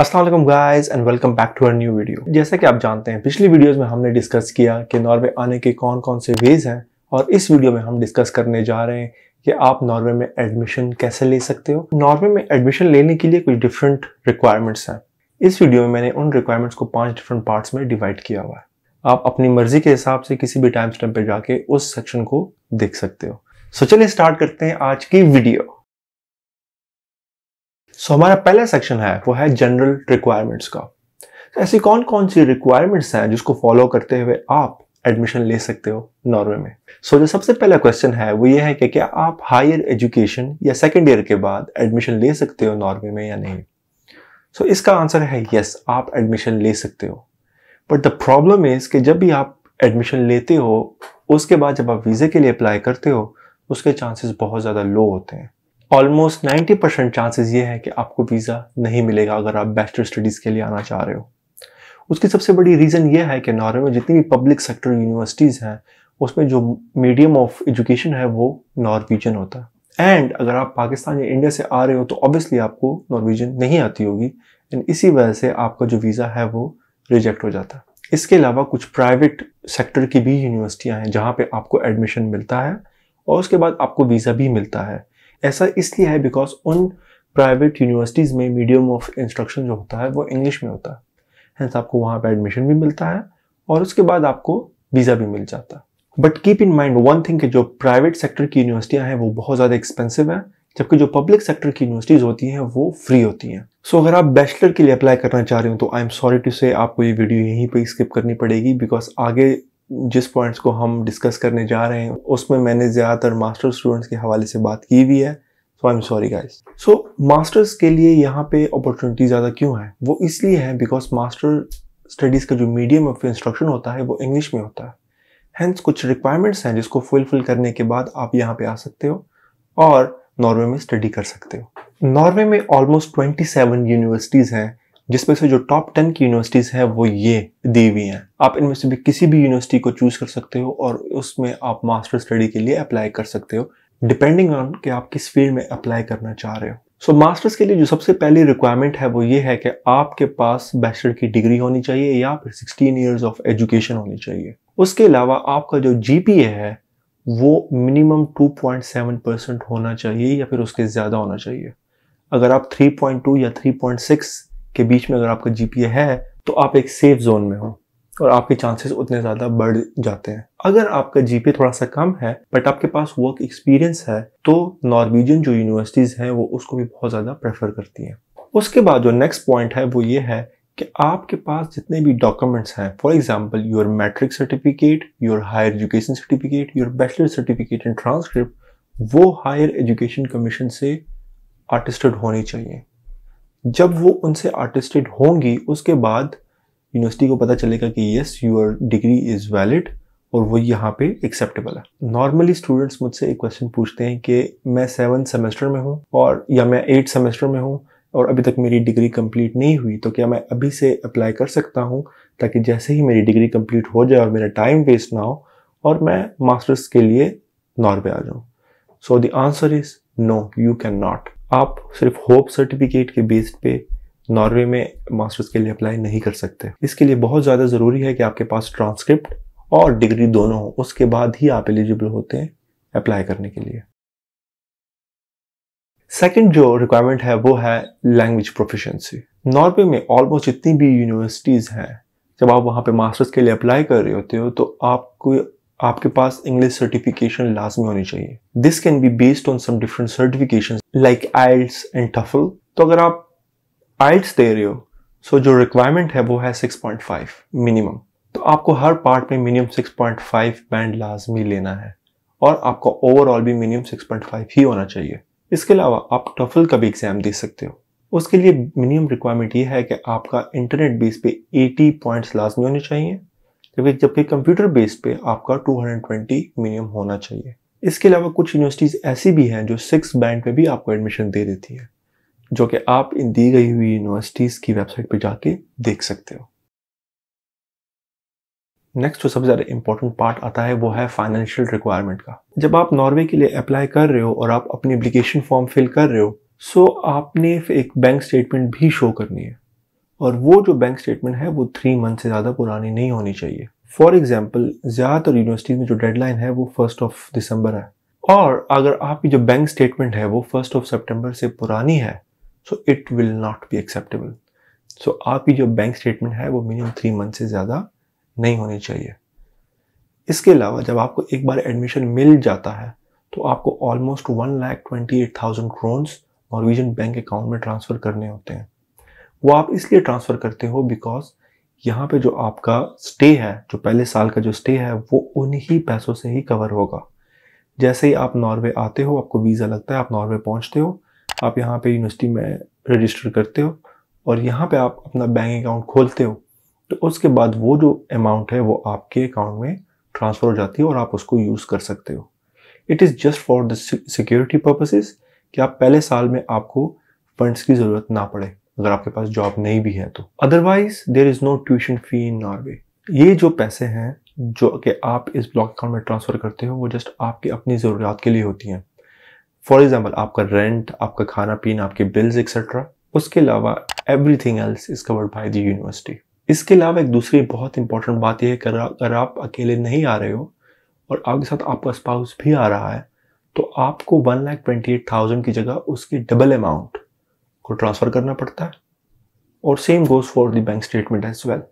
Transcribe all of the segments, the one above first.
Aslam guys and welcome back to our new video जैसा कि आप जानते हैं पिछली वीडियोस में हमने डिस्कस किया कि नॉर्वे आने के कौन कौन से वेज हैं और इस वीडियो में हम डिस्कस करने जा रहे हैं कि आप नॉर्वे में एडमिशन कैसे ले सकते हो नॉर्वे में एडमिशन लेने के लिए कुछ डिफरेंट रिक्वायरमेंट्स हैं इस वीडियो में मैंने उन रिक्वायरमेंट्स को पाँच डिफरेंट पार्ट्स में डिवाइड किया हुआ है आप अपनी मर्जी के हिसाब से किसी भी टाइम स्टेम पर जाके उस सेक्शन को देख सकते हो सो चलिए स्टार्ट करते हैं आज की वीडियो सो so, हमारा पहला सेक्शन है वो है जनरल रिक्वायरमेंट्स का तो ऐसी कौन कौन सी रिक्वायरमेंट्स हैं जिसको फॉलो करते हुए आप एडमिशन ले सकते हो नॉर्वे में सो so, जो सबसे पहला क्वेश्चन है वो ये है कि क्या आप हायर एजुकेशन या सेकेंड ईयर के बाद एडमिशन ले सकते हो नॉर्वे में या नहीं सो so, इसका आंसर है यस आप एडमिशन ले सकते हो बट द प्रॉब्लम इज़ कि जब भी आप एडमिशन लेते हो उसके बाद जब आप वीज़े के लिए अप्लाई करते हो उसके चांसेस बहुत ज़्यादा लो होते हैं ऑलमोस्ट नाइन्टी परसेंट चांसेस ये है कि आपको वीज़ा नहीं मिलेगा अगर आप बैचलर स्टडीज़ के लिए आना चाह रहे हो उसकी सबसे बड़ी रीज़न ये है कि नॉर्वे में जितनी भी पब्लिक सेक्टर यूनिवर्सिटीज़ हैं उसमें जो मीडियम ऑफ एजुकेशन है वो नॉर्वीजन होता है एंड अगर आप पाकिस्तान या इंडिया से आ रहे हो तो ऑब्वियसली आपको नॉर्वेजन नहीं आती होगी एंड इसी वजह से आपका जो वीज़ा है वो रिजेक्ट हो जाता है इसके अलावा कुछ प्राइवेट सेक्टर की भी यूनिवर्सिटियाँ हैं जहाँ पर आपको एडमिशन मिलता है और उसके बाद आपको वीज़ा भी मिलता है ऐसा इसलिए है बिकॉज उन प्राइवेट यूनिवर्सिटीज़ में मीडियम ऑफ इंस्ट्रक्शन जो होता है वो इंग्लिश में होता है हैंस आपको वहाँ पर एडमिशन भी मिलता है और उसके बाद आपको वीज़ा भी मिल जाता है but keep in mind one thing जो प्राइवेट सेक्टर की यूनिवर्सिटियाँ हैं वो बहुत ज़्यादा एक्सपेंसिव हैं जबकि जो पब्लिक सेक्टर की यूनिवर्सिटीज़ होती हैं वो फ्री होती हैं सो so, अगर आप बैचलर के लिए अप्लाई करना चाह रहे हो तो आई एम सॉरी टू से आपको ये वीडियो यहीं पर स्किप करनी पड़ेगी बिकॉज आगे जिस पॉइंट्स को हम डिस्कस करने जा रहे हैं उसमें मैंने ज़्यादातर मास्टर स्टूडेंट्स के हवाले से बात की भी है so I am sorry guys so masters के लिए यहाँ पे अपॉर्चुनिटी ज़्यादा क्यों है वो इसलिए है बिकॉज मास्टर स्टडीज़ का जो मीडियम ऑफ इंस्ट्रक्शन होता है वो इंग्लिश में होता है हैंस कुछ रिक्वायरमेंट्स हैं जिसको फुलफिल करने के बाद आप यहाँ पे आ सकते हो और नॉर्वे में स्टडी कर सकते हो नॉर्वे में ऑलमोस्ट 27 यूनिवर्सिटीज़ हैं जिसमें से जो टॉप टेन की यूनिवर्सिटीज़ है वो ये दी हुई हैं आप इनमें से भी किसी भी यूनिवर्सिटी को चूज़ कर सकते हो और उसमें आप मास्टर स्टडी के लिए अप्लाई कर सकते हो डिपेंडिंग ऑन कि आप किस फील्ड में अप्लाई करना चाह रहे हो सो so, मास्टर्स के लिए जो सबसे पहली रिक्वायरमेंट है वो ये है कि आपके पास बैचलर की डिग्री होनी चाहिए या फिर 16 इयर्स ऑफ एजुकेशन होनी चाहिए उसके अलावा आपका जो जी है वो मिनिमम 2.7 परसेंट होना चाहिए या फिर उसके ज़्यादा होना चाहिए अगर आप 3.2 या 3.6 के बीच में अगर आपका जी है तो आप एक सेफ जोन में हो और आपके चांसेस उतने ज़्यादा बढ़ जाते हैं अगर आपका जीपी थोड़ा सा कम है बट आपके पास वर्क एक्सपीरियंस है तो नॉर्वेजियन जो यूनिवर्सिटीज़ हैं वो उसको भी बहुत ज़्यादा प्रेफर करती हैं उसके बाद जो नेक्स्ट पॉइंट है वो ये है कि आपके पास जितने भी डॉक्यूमेंट्स हैं for example your matric certificate your higher education certificate your bachelor certificate and transcript वो हायर एजुकेशन कमीशन से आर्टिस्टेड होनी चाहिए जब वो उनसे आर्टिस्टेड होंगी उसके बाद यूनिवर्सिटी को पता चलेगा कि yes your degree is valid और वो यहाँ पे एक्सेप्टेबल है नॉर्मली स्टूडेंट्स मुझसे एक क्वेश्चन पूछते हैं कि मैं सेवन सेमेस्टर में हूँ और या मैं एट सेमेस्टर में हूँ और अभी तक मेरी डिग्री कंप्लीट नहीं हुई तो क्या मैं अभी से अप्लाई कर सकता हूँ ताकि जैसे ही मेरी डिग्री कंप्लीट हो जाए और मेरा टाइम वेस्ट ना हो और मैं मास्टर्स के लिए नॉर्वे आ जाऊँ so the answer is no you can not आप सिर्फ होप सर्टिफिकेट के बेस पे नॉर्वे में मास्टर्स के लिए अप्लाई नहीं कर सकते इसके लिए बहुत ज़्यादा ज़रूरी है कि आपके पास ट्रांसक्रिप्ट और डिग्री दोनों हो उसके बाद ही आप एलिजिबल होते हैं अप्लाई करने के लिए सेकंड जो रिक्वायरमेंट है वो है लैंग्वेज प्रोफिशंसी नॉर्वे में ऑलमोस्ट जितनी भी यूनिवर्सिटीज़ हैं जब आप वहाँ पे मास्टर्स के लिए अप्लाई कर रहे होते हो तो आपको आपके पास इंग्लिश सर्टिफिकेशन लाजमी होनी चाहिए this can be based on some different certification like IELTS and TOEFL तो अगर आप आइल्स दे रहे हो सो so जो रिक्वायरमेंट है वो है 6.5 मिनिमम तो आपको हर पार्ट में मिनिमम 6.5 बैंड लाजमी लेना है और आपका ओवरऑल भी मिनिमम 6.5 ही होना चाहिए इसके अलावा आप टफल का भी एग्ज़ाम दे सकते हो उसके लिए मिनिमम रिक्वायरमेंट ये है कि आपका इंटरनेट बेस पे 80 पॉइंट्स लाजमी होने चाहिए क्योंकि जबकि कंप्यूटर बेस पे आपका 220 मिनिमम होना चाहिए इसके अलावा कुछ यूनिवर्सिटीज़ ऐसी भी हैं जो सिक्स बैंड पे भी आपको एडमिशन दे देती है जो कि आप इन दी गई हुई यूनिवर्सिटीज़ की वेबसाइट पे जाके देख सकते हो नेक्स्ट जो सबसे ज़्यादा इंपॉर्टेंट पार्ट आता है वो है फाइनेंशियल रिक्वायरमेंट का जब आप नॉर्वे के लिए अप्लाई कर रहे हो और आप अपनी एप्लीकेशन फॉर्म फिल कर रहे हो सो आपने एक बैंक स्टेटमेंट भी शो करनी है और वो जो बैंक स्टेटमेंट है वो थ्री मंथ से ज़्यादा पुरानी नहीं होनी चाहिए फॉर एग्जाम्पल ज़्यादातर यूनिवर्सिटीज़ में जो डेडलाइन है वो फर्स्ट ऑफ दिसंबर है और अगर आपकी जो बैंक स्टेटमेंट है वो फर्स्ट ऑफ सेप्टेम्बर से पुरानी है so it will not be acceptable so आपकी जो बैंक स्टेटमेंट है वो मिनिमम थ्री मंथ से ज़्यादा नहीं होनी चाहिए इसके अलावा जब आपको एक बार एडमिशन मिल जाता है तो आपको almost one lakh twenty eight thousand krones Norwegian bank account में ट्रांसफ़र करने होते हैं वो आप इसलिए ट्रांसफ़र करते हो बिकॉज यहाँ पे जो आपका स्टे है जो पहले साल का जो स्टे है वो उन्हीं पैसों से ही कवर होगा जैसे ही आप नॉर्वे आते हो आपको वीज़ा लगता है आप नॉर्वे पहुँचते हो आप यहाँ पे यूनिवर्सिटी में रजिस्टर करते हो और यहाँ पे आप अपना बैंक अकाउंट खोलते हो तो उसके बाद वो जो अमाउंट है वो आपके अकाउंट में ट्रांसफ़र हो जाती है और आप उसको यूज़ कर सकते हो it is just for the security purposes कि आप पहले साल में आपको फंड्स की ज़रूरत ना पड़े अगर आपके पास जॉब नहीं भी है तो otherwise there is no tuition fee in Norway ये जो पैसे हैं जो कि आप इस ब्लॉक अकाउंट में ट्रांसफ़र करते हो वो जस्ट आपकी अपनी ज़रूरियात के लिए होती हैं फॉर एग्ज़ाम्पल आपका रेंट आपका खाना पीना आपके बिल्स एक्सेट्रा उसके अलावा everything else is covered by the university इसके अलावा एक दूसरी बहुत इंपॉर्टेंट बात यह है कि अगर आप अकेले नहीं आ रहे हो और आपके साथ आपका स्पाउस भी आ रहा है तो आपको one lakh twenty eight thousand की जगह उसकी डबल अमाउंट को ट्रांसफ़र करना पड़ता है और same goes for the bank statement as well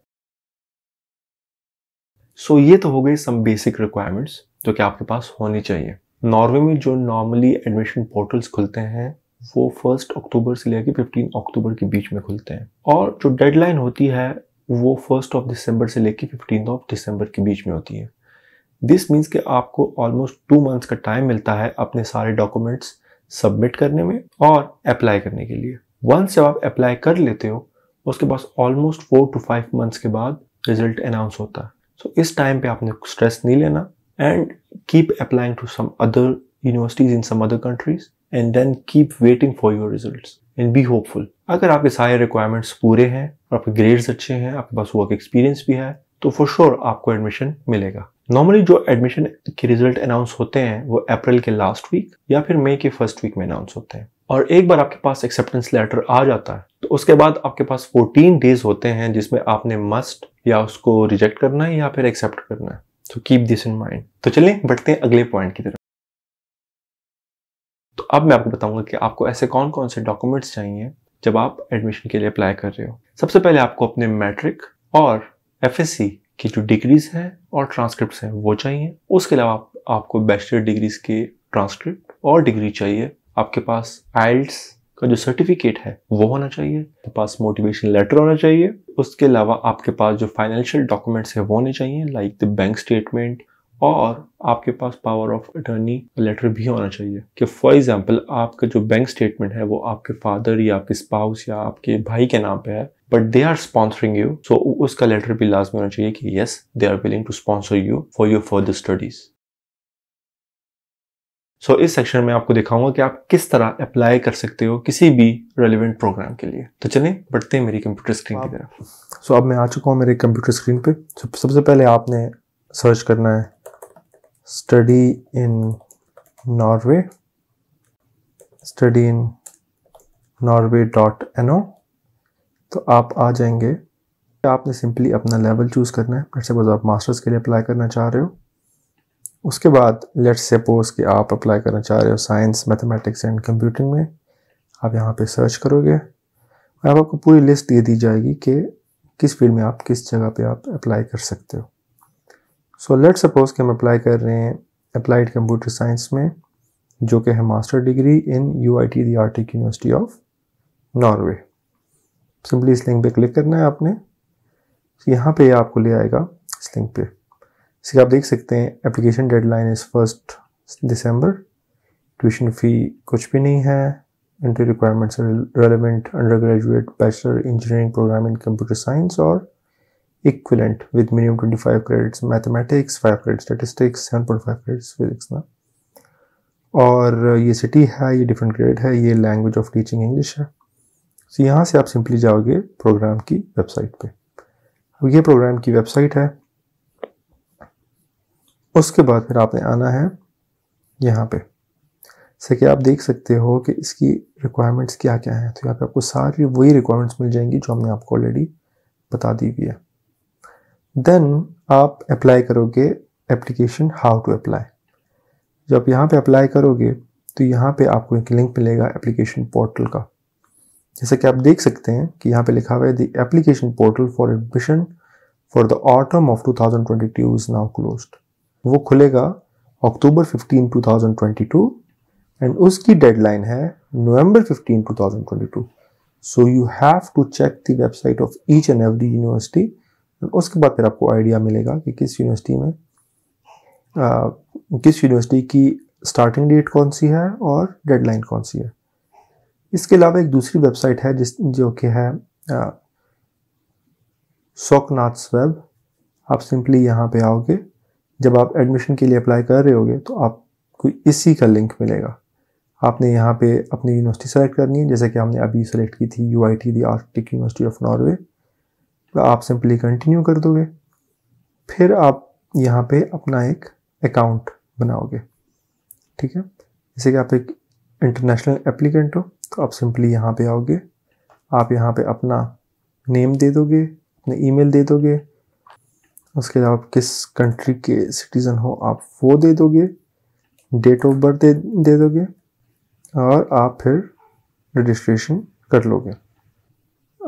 so ये तो हो गई सम बेसिक रिक्वायरमेंट्स जो कि आपके पास होनी चाहिए नॉर्वे में जो नॉर्मली एडमिशन पोर्टल्स खुलते हैं वो फर्स्ट अक्टूबर से लेकर फिफ्टीन अक्टूबर के बीच में खुलते हैं और जो डेडलाइन होती है वो फर्स्ट ऑफ दिसंबर से लेकर फिफ्टीन ऑफ दिसंबर के बीच में होती है दिस मीन्स कि आपको ऑलमोस्ट टू मंथ्स का टाइम मिलता है अपने सारे डॉक्यूमेंट्स सबमिट करने में और अप्लाई करने के लिए वंस जब आप अप्लाई कर लेते हो उसके पास almost four two five months के बाद रिजल्ट अनाउंस होता है सो so, इस टाइम पे आपने स्ट्रेस नहीं लेना and keep applying to some other universities in some other countries and then keep waiting for your result and be hopeful अगर आपके सारे रिक्वायरमेंट्स पूरे हैं और आपके ग्रेड्स अच्छे हैं आपके पास वर्क एक्सपीरियंस भी है तो फॉर श्योर sure आपको एडमिशन मिलेगा नॉर्मली जो एडमिशन के रिजल्ट अनाउंस होते हैं वो अप्रैल के लास्ट वीक या फिर मई के फर्स्ट वीक में अनाउंस होते हैं और एक बार आपके पास एक्सेप्टेंस लेटर आ जाता है तो उसके बाद आपके पास 14 डेज होते हैं जिसमें आपने मस्ट या उसको रिजेक्ट करना है या फिर एक्सेप्ट करना है तो कीप दिस इन माइंड तो चलिए बढ़ते हैं अगले पॉइंट की तरफ तो अब मैं आपको बताऊंगा कि आपको ऐसे कौन कौन से डॉक्यूमेंट्स चाहिए जब आप एडमिशन के लिए अप्लाई कर रहे हो सबसे पहले आपको अपने मैट्रिक और एफ की जो डिग्रीज हैं और ट्रांसक्रिप्ट हैं वो चाहिए उसके अलावा आप, आपको बैचलर डिग्रीज के ट्रांसक्रिप्ट और डिग्री चाहिए आपके पास आइल्स का जो सर्टिफिकेट है वो होना चाहिए आपके पास मोटिवेशन लेटर होना चाहिए उसके अलावा आपके पास जो फाइनेंशियल डॉक्यूमेंट्स है वो होने चाहिए लाइक द बैंक स्टेटमेंट और आपके पास पावर ऑफ अटर्नी लेटर भी होना चाहिए कि फॉर एग्जांपल आपका जो बैंक स्टेटमेंट है वो आपके फादर या आपके स्पाउस या आपके भाई के नाम पे है but they are sponsoring you so उसका लेटर भी लाजमी होना चाहिए कि yes they are willing to sponsor you for your further studies so इस सेक्शन में आपको दिखाऊंगा कि आप किस तरह अप्लाई कर सकते हो किसी भी रेलिवेंट प्रोग्राम के लिए तो चले बढ़ते हैं मेरी कंप्यूटर स्क्रीन की तरफ सो अब मैं आ चुका हूँ मेरे कंप्यूटर स्क्रीन पे सबसे पहले आपने सर्च करना है study in Norway, study in Norway.no. तो आप आ जाएंगे आपने सिंपली अपना लेवल चूज़ करना है लेट्स सपोज आप मास्टर्स के लिए अप्लाई करना चाह रहे हो उसके बाद लेट्स सपोज कि आप अप्लाई करना चाह रहे हो साइंस मैथमेटिक्स एंड कंप्यूटिंग में आप यहाँ पे सर्च करोगे और आप आपको पूरी लिस्ट दे दी जाएगी कि किस फील्ड में आप किस जगह पे आप अप्लाई कर सकते हो सो लेट सपोज कि हम अप्लाई कर रहे हैं अप्लाइड कंप्यूटर साइंस में जो कि है master degree in U I T the Arctic Arctic University of Norway simply इस लिंक पे क्लिक करना है आपने यहाँ पे आपको ले आएगा इस लिंक पे इसके आप देख सकते हैं application deadline is first December tuition fee कुछ भी नहीं है entry requirements relevant undergraduate bachelor engineering program in computer science और equivalent with minimum 25 credits mathematics 5 seven statistics 7.5 credits physics ना और uh, ये सिटी है ये डिफरेंट ग्रेड है ये लैंग्वेज ऑफ टीचिंग इंग्लिश है सो so, यहाँ से आप सिंपली जाओगे प्रोग्राम की वेबसाइट पे अब ये प्रोग्राम की वेबसाइट है उसके बाद फिर आपने आना है यहाँ पे जैसे कि आप देख सकते हो कि इसकी रिक्वायरमेंट्स क्या क्या हैं तो यहाँ पे आपको सारी वही रिक्वायरमेंट्स मिल जाएंगी जो हमने आपको ऑलरेडी बता दी हुई है देन आप अप्लाई करोगे एप्लीकेशन हाउ टू अप्लाई जब यहाँ पे अप्लाई करोगे तो यहाँ पे आपको एक लिंक मिलेगा एप्लीकेशन पोर्टल का जैसा कि आप देख सकते हैं कि यहाँ पे लिखा हुआ है the application portal for admission for the autumn of 2022 is now closed वो खुलेगा अक्टूबर 15 2022 एंड उसकी डेडलाइन है नवंबर 15 2022 so you have to check the website of each and every university उसके बाद फिर आपको आइडिया मिलेगा कि किस यूनिवर्सिटी में आ, किस यूनिवर्सिटी की स्टार्टिंग डेट कौन सी है और डेडलाइन कौन सी है इसके अलावा एक दूसरी वेबसाइट है जिस जो कि है सोकनाथ्स वेब आप सिंपली यहाँ पे आओगे जब आप एडमिशन के लिए अप्लाई कर रहे होगे तो आपको इसी का लिंक मिलेगा आपने यहाँ पे अपनी यूनिवर्सिटी सेलेक्ट करनी है जैसे कि हमने अभी सेलेक्ट की थी U I T the Arctic University of Norway आप सिंपली कंटिन्यू कर दोगे फिर आप यहाँ पे अपना एक अकाउंट बनाओगे ठीक है जैसे कि आप एक इंटरनेशनल एप्लीकेंट हो तो आप सिंपली यहाँ पे आओगे आप यहाँ पे अपना नेम दे दोगे अपने ईमेल दे दोगे उसके अलावा आप किस कंट्री के सिटीज़न हो आप वो दे दोगे डेट ऑफ बर्थ दे, दे दोगे और आप फिर रजिस्ट्रेशन कर लोगे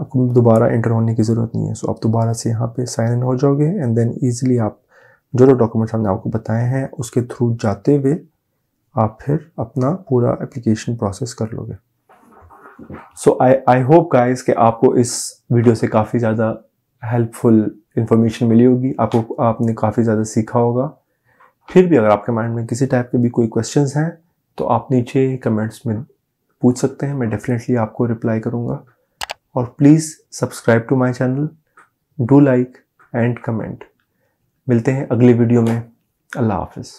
आपको दोबारा एंटर होने की ज़रूरत नहीं है सो आप दोबारा से यहाँ पे साइन इन हो जाओगे एंड देन ईजिली आप जो जो डॉक्यूमेंट्स हमने आपको बताए हैं उसके थ्रू जाते हुए आप फिर अपना पूरा एप्लीकेशन प्रोसेस कर लोगे सो आई आई होप गाइस कि आपको इस वीडियो से काफ़ी ज़्यादा हेल्पफुल इंफॉर्मेशन मिली होगी आपको आपने काफ़ी ज़्यादा सीखा होगा फिर भी अगर आपके माइंड में किसी टाइप के भी कोई क्वेश्चंस हैं तो आप नीचे कमेंट्स में पूछ सकते हैं मैं डेफिनेटली आपको रिप्लाई करूँगा और please subscribe to my channel do like and comment मिलते हैं अगली वीडियो में अल्लाह हाफिज़